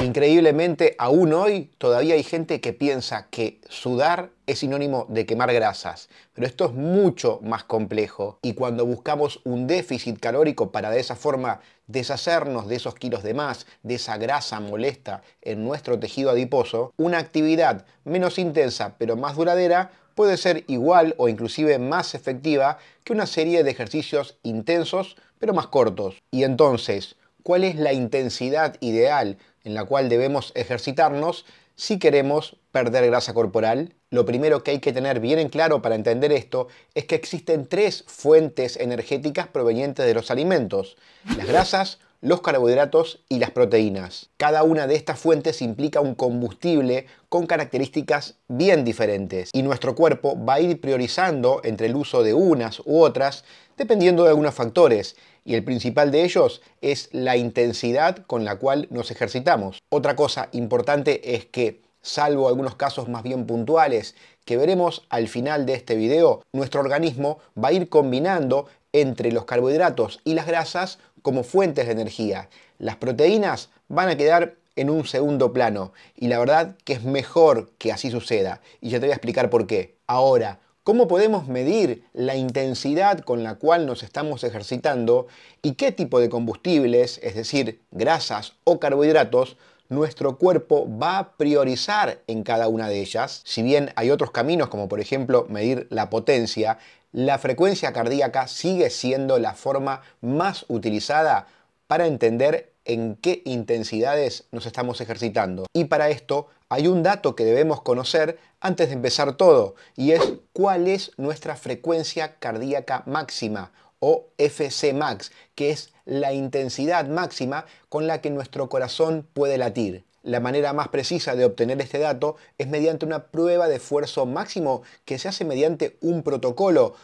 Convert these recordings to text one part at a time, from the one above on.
Increíblemente, aún hoy todavía hay gente que piensa que sudar es sinónimo de quemar grasas, pero esto es mucho más complejo y cuando buscamos un déficit calórico para de esa forma deshacernos de esos kilos de más, de esa grasa molesta en nuestro tejido adiposo, una actividad menos intensa pero más duradera puede ser igual o inclusive más efectiva que una serie de ejercicios intensos pero más cortos. Y entonces, ¿cuál es la intensidad ideal en la cual debemos ejercitarnos si queremos perder grasa corporal. Lo primero que hay que tener bien en claro para entender esto es que existen tres fuentes energéticas provenientes de los alimentos. Las grasas, los carbohidratos y las proteínas. Cada una de estas fuentes implica un combustible con características bien diferentes y nuestro cuerpo va a ir priorizando entre el uso de unas u otras dependiendo de algunos factores y el principal de ellos es la intensidad con la cual nos ejercitamos. Otra cosa importante es que, salvo algunos casos más bien puntuales que veremos al final de este video, nuestro organismo va a ir combinando entre los carbohidratos y las grasas como fuentes de energía. Las proteínas van a quedar en un segundo plano y la verdad que es mejor que así suceda y ya te voy a explicar por qué. Ahora, ¿Cómo podemos medir la intensidad con la cual nos estamos ejercitando y qué tipo de combustibles, es decir, grasas o carbohidratos, nuestro cuerpo va a priorizar en cada una de ellas? Si bien hay otros caminos, como por ejemplo medir la potencia, la frecuencia cardíaca sigue siendo la forma más utilizada para entender en qué intensidades nos estamos ejercitando. Y para esto hay un dato que debemos conocer antes de empezar todo, y es cuál es nuestra frecuencia cardíaca máxima o FC max, que es la intensidad máxima con la que nuestro corazón puede latir. La manera más precisa de obtener este dato es mediante una prueba de esfuerzo máximo que se hace mediante un protocolo,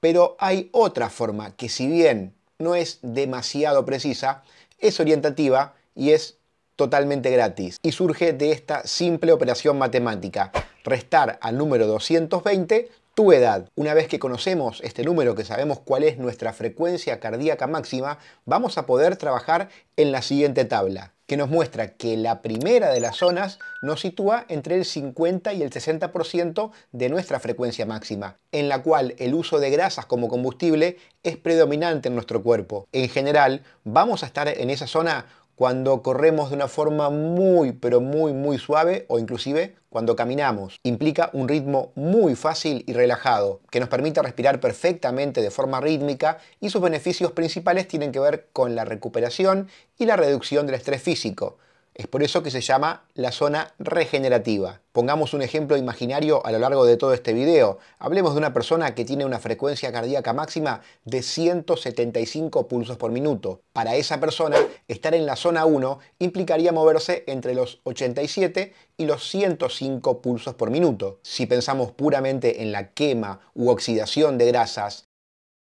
pero hay otra forma que si bien no es demasiado precisa, es orientativa y es totalmente gratis y surge de esta simple operación matemática restar al número 220 tu edad. Una vez que conocemos este número, que sabemos cuál es nuestra frecuencia cardíaca máxima, vamos a poder trabajar en la siguiente tabla, que nos muestra que la primera de las zonas nos sitúa entre el 50 y el 60% de nuestra frecuencia máxima, en la cual el uso de grasas como combustible es predominante en nuestro cuerpo. En general, vamos a estar en esa zona cuando corremos de una forma muy, pero muy, muy suave o inclusive cuando caminamos. Implica un ritmo muy fácil y relajado, que nos permite respirar perfectamente de forma rítmica y sus beneficios principales tienen que ver con la recuperación y la reducción del estrés físico. Es por eso que se llama la zona regenerativa. Pongamos un ejemplo imaginario a lo largo de todo este video. Hablemos de una persona que tiene una frecuencia cardíaca máxima de 175 pulsos por minuto. Para esa persona, estar en la zona 1 implicaría moverse entre los 87 y los 105 pulsos por minuto. Si pensamos puramente en la quema u oxidación de grasas,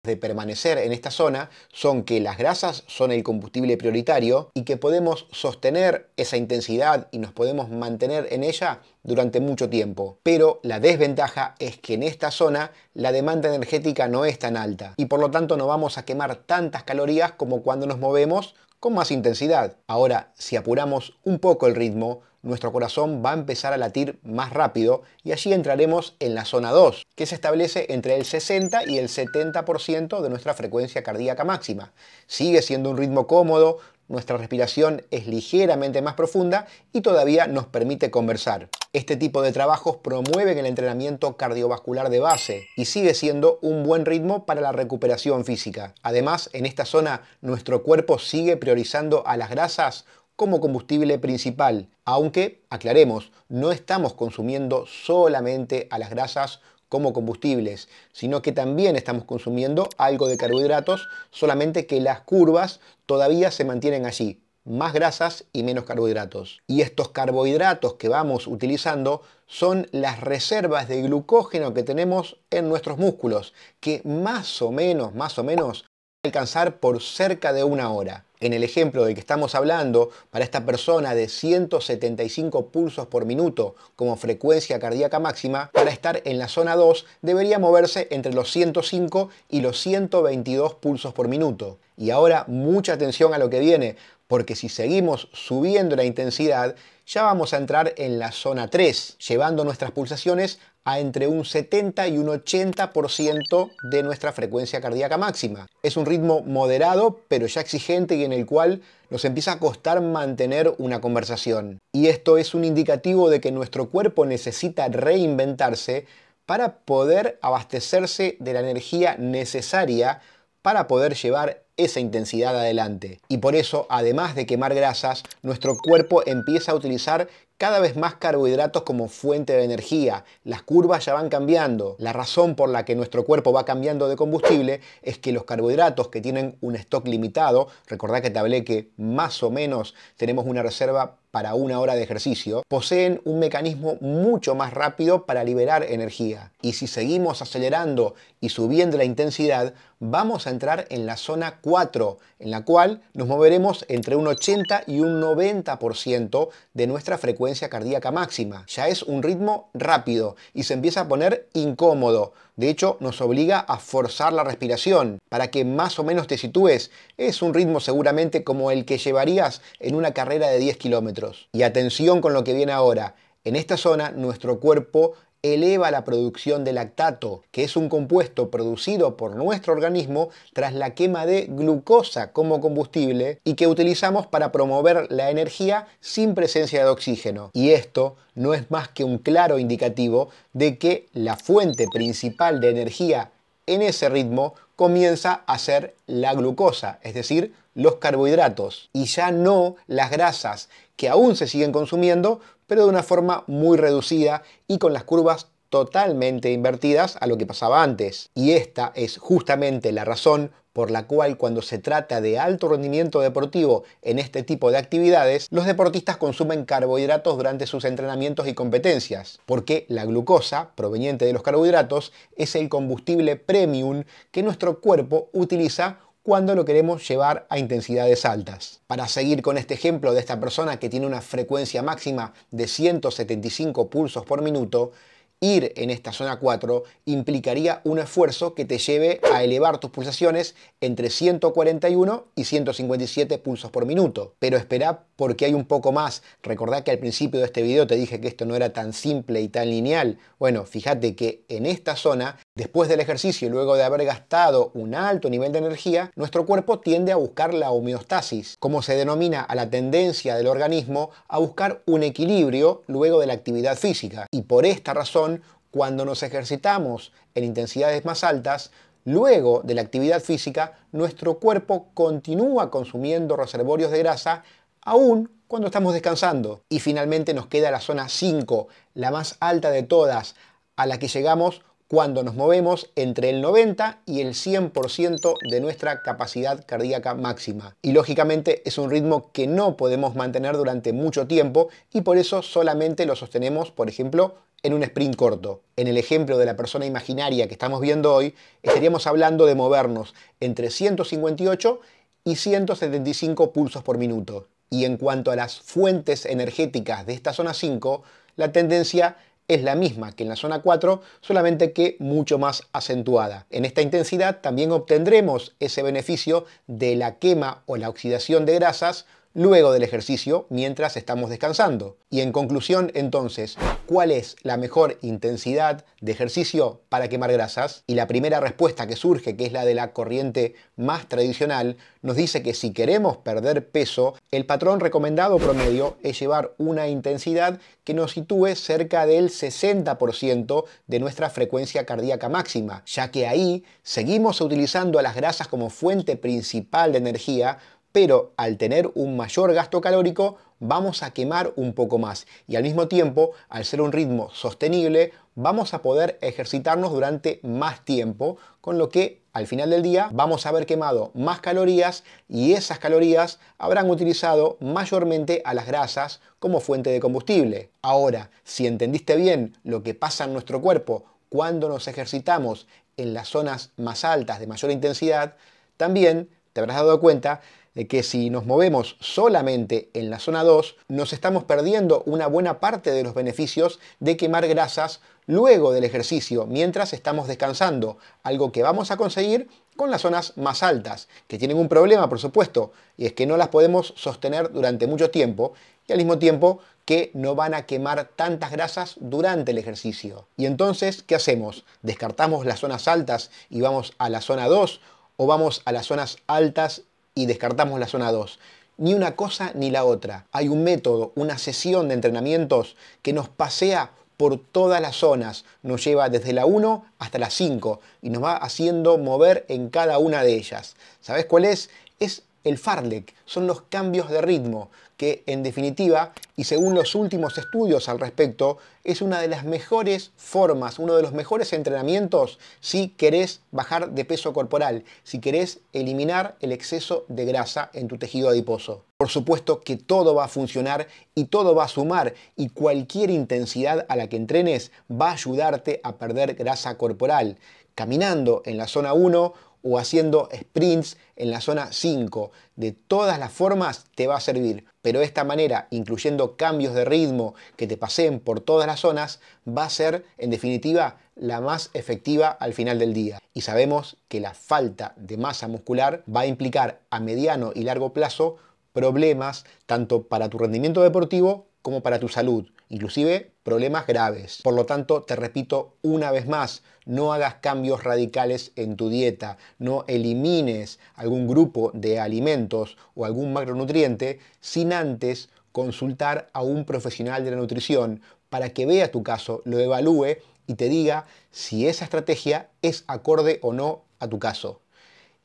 de permanecer en esta zona son que las grasas son el combustible prioritario y que podemos sostener esa intensidad y nos podemos mantener en ella durante mucho tiempo. Pero la desventaja es que en esta zona la demanda energética no es tan alta y por lo tanto no vamos a quemar tantas calorías como cuando nos movemos con más intensidad. Ahora, si apuramos un poco el ritmo, nuestro corazón va a empezar a latir más rápido y allí entraremos en la zona 2, que se establece entre el 60 y el 70% de nuestra frecuencia cardíaca máxima. Sigue siendo un ritmo cómodo, nuestra respiración es ligeramente más profunda y todavía nos permite conversar. Este tipo de trabajos promueven el entrenamiento cardiovascular de base y sigue siendo un buen ritmo para la recuperación física. Además, en esta zona nuestro cuerpo sigue priorizando a las grasas como combustible principal, aunque, aclaremos, no estamos consumiendo solamente a las grasas como combustibles, sino que también estamos consumiendo algo de carbohidratos, solamente que las curvas todavía se mantienen allí, más grasas y menos carbohidratos. Y estos carbohidratos que vamos utilizando son las reservas de glucógeno que tenemos en nuestros músculos, que más o menos, más o menos, alcanzar por cerca de una hora en el ejemplo del que estamos hablando, para esta persona de 175 pulsos por minuto como frecuencia cardíaca máxima, para estar en la zona 2 debería moverse entre los 105 y los 122 pulsos por minuto. Y ahora mucha atención a lo que viene, porque si seguimos subiendo la intensidad, ya vamos a entrar en la zona 3, llevando nuestras pulsaciones a entre un 70 y un 80% de nuestra frecuencia cardíaca máxima. Es un ritmo moderado, pero ya exigente y en el cual nos empieza a costar mantener una conversación. Y esto es un indicativo de que nuestro cuerpo necesita reinventarse para poder abastecerse de la energía necesaria para poder llevar esa intensidad adelante. Y por eso, además de quemar grasas, nuestro cuerpo empieza a utilizar cada vez más carbohidratos como fuente de energía. Las curvas ya van cambiando. La razón por la que nuestro cuerpo va cambiando de combustible es que los carbohidratos que tienen un stock limitado, recordad que te hablé que más o menos tenemos una reserva para una hora de ejercicio, poseen un mecanismo mucho más rápido para liberar energía. Y si seguimos acelerando y subiendo la intensidad, vamos a entrar en la zona 4, en la cual nos moveremos entre un 80 y un 90% de nuestra frecuencia cardíaca máxima. Ya es un ritmo rápido y se empieza a poner incómodo. De hecho, nos obliga a forzar la respiración para que más o menos te sitúes. Es un ritmo seguramente como el que llevarías en una carrera de 10 kilómetros. Y atención con lo que viene ahora. En esta zona nuestro cuerpo eleva la producción de lactato, que es un compuesto producido por nuestro organismo tras la quema de glucosa como combustible y que utilizamos para promover la energía sin presencia de oxígeno. Y esto no es más que un claro indicativo de que la fuente principal de energía en ese ritmo comienza a ser la glucosa, es decir, los carbohidratos, y ya no las grasas, que aún se siguen consumiendo, pero de una forma muy reducida y con las curvas totalmente invertidas a lo que pasaba antes. Y esta es justamente la razón por la cual cuando se trata de alto rendimiento deportivo en este tipo de actividades, los deportistas consumen carbohidratos durante sus entrenamientos y competencias, porque la glucosa, proveniente de los carbohidratos, es el combustible premium que nuestro cuerpo utiliza cuando lo queremos llevar a intensidades altas. Para seguir con este ejemplo de esta persona que tiene una frecuencia máxima de 175 pulsos por minuto, ir en esta zona 4 implicaría un esfuerzo que te lleve a elevar tus pulsaciones entre 141 y 157 pulsos por minuto. Pero espera porque hay un poco más. Recordá que al principio de este video te dije que esto no era tan simple y tan lineal. Bueno, fíjate que en esta zona Después del ejercicio y luego de haber gastado un alto nivel de energía, nuestro cuerpo tiende a buscar la homeostasis, como se denomina a la tendencia del organismo a buscar un equilibrio luego de la actividad física. Y por esta razón, cuando nos ejercitamos en intensidades más altas, luego de la actividad física, nuestro cuerpo continúa consumiendo reservorios de grasa aún cuando estamos descansando. Y finalmente nos queda la zona 5, la más alta de todas, a la que llegamos cuando nos movemos entre el 90 y el 100% de nuestra capacidad cardíaca máxima. Y lógicamente es un ritmo que no podemos mantener durante mucho tiempo y por eso solamente lo sostenemos, por ejemplo, en un sprint corto. En el ejemplo de la persona imaginaria que estamos viendo hoy, estaríamos hablando de movernos entre 158 y 175 pulsos por minuto. Y en cuanto a las fuentes energéticas de esta zona 5, la tendencia es la misma que en la zona 4, solamente que mucho más acentuada. En esta intensidad también obtendremos ese beneficio de la quema o la oxidación de grasas luego del ejercicio mientras estamos descansando. Y en conclusión, entonces, ¿cuál es la mejor intensidad de ejercicio para quemar grasas? Y la primera respuesta que surge, que es la de la corriente más tradicional, nos dice que si queremos perder peso, el patrón recomendado promedio es llevar una intensidad que nos sitúe cerca del 60% de nuestra frecuencia cardíaca máxima, ya que ahí seguimos utilizando a las grasas como fuente principal de energía pero al tener un mayor gasto calórico vamos a quemar un poco más y al mismo tiempo, al ser un ritmo sostenible, vamos a poder ejercitarnos durante más tiempo, con lo que al final del día vamos a haber quemado más calorías y esas calorías habrán utilizado mayormente a las grasas como fuente de combustible. Ahora, si entendiste bien lo que pasa en nuestro cuerpo cuando nos ejercitamos en las zonas más altas de mayor intensidad, también te habrás dado cuenta que si nos movemos solamente en la zona 2, nos estamos perdiendo una buena parte de los beneficios de quemar grasas luego del ejercicio, mientras estamos descansando, algo que vamos a conseguir con las zonas más altas, que tienen un problema, por supuesto, y es que no las podemos sostener durante mucho tiempo y al mismo tiempo que no van a quemar tantas grasas durante el ejercicio. Y entonces, ¿qué hacemos? ¿Descartamos las zonas altas y vamos a la zona 2? ¿O vamos a las zonas altas y descartamos la zona 2. Ni una cosa ni la otra. Hay un método, una sesión de entrenamientos que nos pasea por todas las zonas. Nos lleva desde la 1 hasta la 5 y nos va haciendo mover en cada una de ellas. ¿Sabes cuál es? Es el farlek, son los cambios de ritmo que en definitiva, y según los últimos estudios al respecto, es una de las mejores formas, uno de los mejores entrenamientos si querés bajar de peso corporal, si querés eliminar el exceso de grasa en tu tejido adiposo. Por supuesto que todo va a funcionar y todo va a sumar y cualquier intensidad a la que entrenes va a ayudarte a perder grasa corporal. Caminando en la zona 1 o haciendo sprints en la zona 5. De todas las formas te va a servir, pero de esta manera, incluyendo cambios de ritmo que te paseen por todas las zonas, va a ser en definitiva la más efectiva al final del día. Y sabemos que la falta de masa muscular va a implicar a mediano y largo plazo problemas tanto para tu rendimiento deportivo como para tu salud inclusive problemas graves. Por lo tanto, te repito una vez más, no hagas cambios radicales en tu dieta, no elimines algún grupo de alimentos o algún macronutriente sin antes consultar a un profesional de la nutrición para que vea tu caso, lo evalúe y te diga si esa estrategia es acorde o no a tu caso.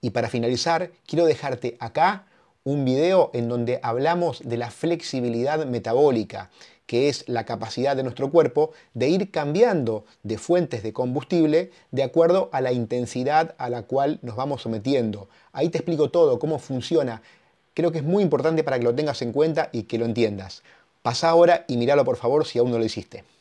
Y para finalizar, quiero dejarte acá un video en donde hablamos de la flexibilidad metabólica, que es la capacidad de nuestro cuerpo de ir cambiando de fuentes de combustible de acuerdo a la intensidad a la cual nos vamos sometiendo. Ahí te explico todo, cómo funciona. Creo que es muy importante para que lo tengas en cuenta y que lo entiendas. Pasa ahora y míralo por favor si aún no lo hiciste.